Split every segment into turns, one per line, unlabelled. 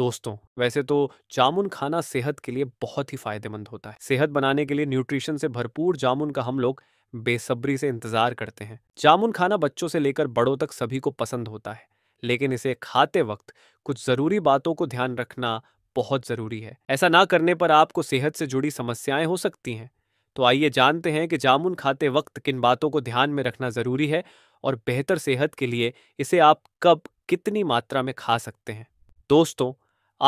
दोस्तों वैसे तो जामुन खाना सेहत के लिए बहुत ही फायदेमंद होता है सेहत बनाने के लिए न्यूट्रिशन से भरपूर जामुन का हम लोग बेसब्री से इंतजार करते हैं जामुन खाना बच्चों से लेकर बड़ों तक सभी को पसंद होता है लेकिन इसे खाते वक्त कुछ ज़रूरी बातों को ध्यान रखना बहुत ज़रूरी है ऐसा ना करने पर आपको सेहत से जुड़ी समस्याएं हो सकती हैं तो आइए जानते हैं कि जामुन खाते वक्त किन बातों को ध्यान में रखना ज़रूरी है और बेहतर सेहत के लिए इसे आप कब कितनी मात्रा में खा सकते हैं दोस्तों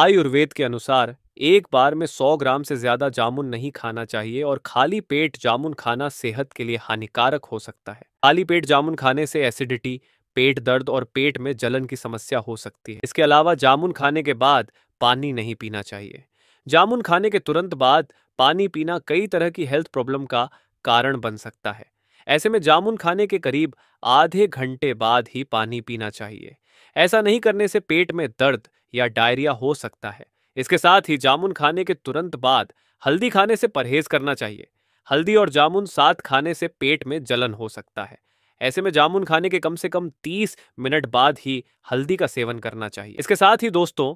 आयुर्वेद के अनुसार एक बार में 100 ग्राम से ज्यादा जामुन नहीं खाना चाहिए और खाली पेट जामुन खाना सेहत के लिए हानिकारक हो सकता है खाली पेट जामुन खाने से एसिडिटी पेट दर्द और पेट में जलन की समस्या हो सकती है इसके अलावा जामुन खाने के बाद पानी नहीं पीना चाहिए जामुन खाने के तुरंत बाद पानी पीना कई तरह की हेल्थ प्रॉब्लम का कारण बन सकता है ऐसे में जामुन खाने के करीब आधे घंटे बाद ही पानी पीना चाहिए ऐसा नहीं करने से पेट में दर्द या डायरिया हो सकता है इसके साथ ही जामुन खाने के तुरंत बाद हल्दी खाने से परहेज करना चाहिए हल्दी और जामुन साथ खाने से पेट में जलन हो सकता है ऐसे में जामुन खाने के कम से कम 30 मिनट बाद ही हल्दी का सेवन करना चाहिए इसके साथ ही दोस्तों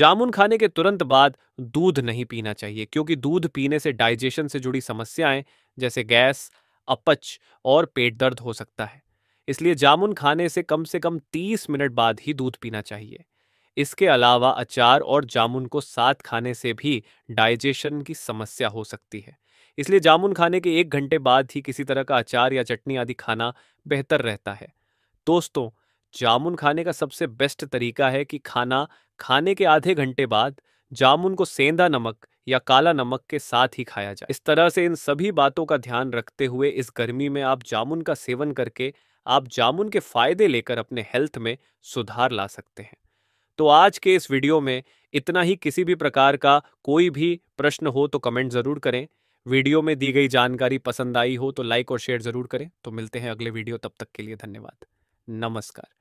जामुन खाने के तुरंत बाद दूध नहीं पीना चाहिए क्योंकि दूध पीने से डाइजेशन से जुड़ी समस्याएं जैसे गैस अपच और पेट दर्द हो सकता है इसलिए जामुन खाने से कम से कम 30 मिनट बाद ही दूध पीना चाहिए इसके अलावा अचार और जामुन को साथ खाने से भी डाइजेशन की समस्या हो सकती है इसलिए जामुन खाने के एक घंटे बाद ही किसी तरह का अचार या चटनी आदि खाना बेहतर रहता है दोस्तों जामुन खाने का सबसे बेस्ट तरीका है कि खाना खाने के आधे घंटे बाद जामुन को सेंधा नमक या काला नमक के साथ ही खाया जाए इस तरह से इन सभी बातों का ध्यान रखते हुए इस गर्मी में आप जामुन का सेवन करके आप जामुन के फायदे लेकर अपने हेल्थ में सुधार ला सकते हैं तो आज के इस वीडियो में इतना ही किसी भी प्रकार का कोई भी प्रश्न हो तो कमेंट जरूर करें वीडियो में दी गई जानकारी पसंद आई हो तो लाइक और शेयर जरूर करें तो मिलते हैं अगले वीडियो तब तक के लिए धन्यवाद नमस्कार